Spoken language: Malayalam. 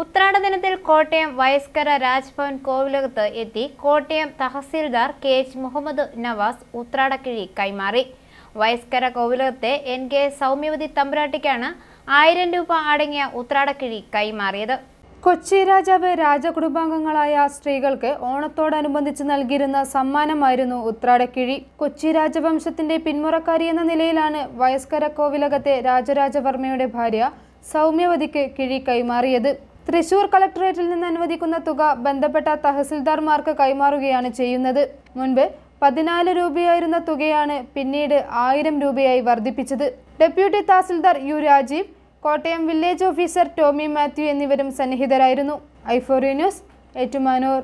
ഉത്രാട ദിനത്തിൽ കോട്ടയം വയസ്കര രാജ്ഭവൻ കോവിലകത്ത് എത്തി കോട്ടയം തഹസീൽദാർ കെ എച്ച് മുഹമ്മദ് നവാസ് ഉത്രാടക്കിഴി കൈമാറി വയസ്കര കോവിലകത്തെ എൻ കെ സൗമ്യവതി തമ്പുരാട്ടിക്കാണ് ആയിരം രൂപ അടങ്ങിയ ഉത്രാടക്കിഴി കൈമാറിയത് കൊച്ചി രാജാവ് രാജകുടുംബാംഗങ്ങളായ സ്ത്രീകൾക്ക് ഓണത്തോടനുബന്ധിച്ച് നൽകിയിരുന്ന സമ്മാനമായിരുന്നു ഉത്രാടക്കിഴി കൊച്ചി രാജവംശത്തിന്റെ പിന്മുറക്കാരി എന്ന നിലയിലാണ് വയസ്കര കോവിലകത്തെ രാജരാജവർമ്മയുടെ ഭാര്യ സൗമ്യവതിക്ക് കിഴി കൈമാറിയത് തൃശൂർ കളക്ടറേറ്റിൽ നിന്ന് അനുവദിക്കുന്ന തുക ബന്ധപ്പെട്ട തഹസിൽദാർമാർക്ക് കൈമാറുകയാണ് ചെയ്യുന്നത് മുൻപ് പതിനാല് രൂപയായിരുന്ന തുകയാണ് പിന്നീട് ആയിരം രൂപയായി വർദ്ധിപ്പിച്ചത് ഡെപ്യൂട്ടി തഹസിൽദാർ U Rajeev Kottayam village officer Tomy Mathew എന്നിവരും സന്നിഹിതരായിരുന്നു ഐഫോറി ന്യൂസ് ഏറ്റുമാനൂർ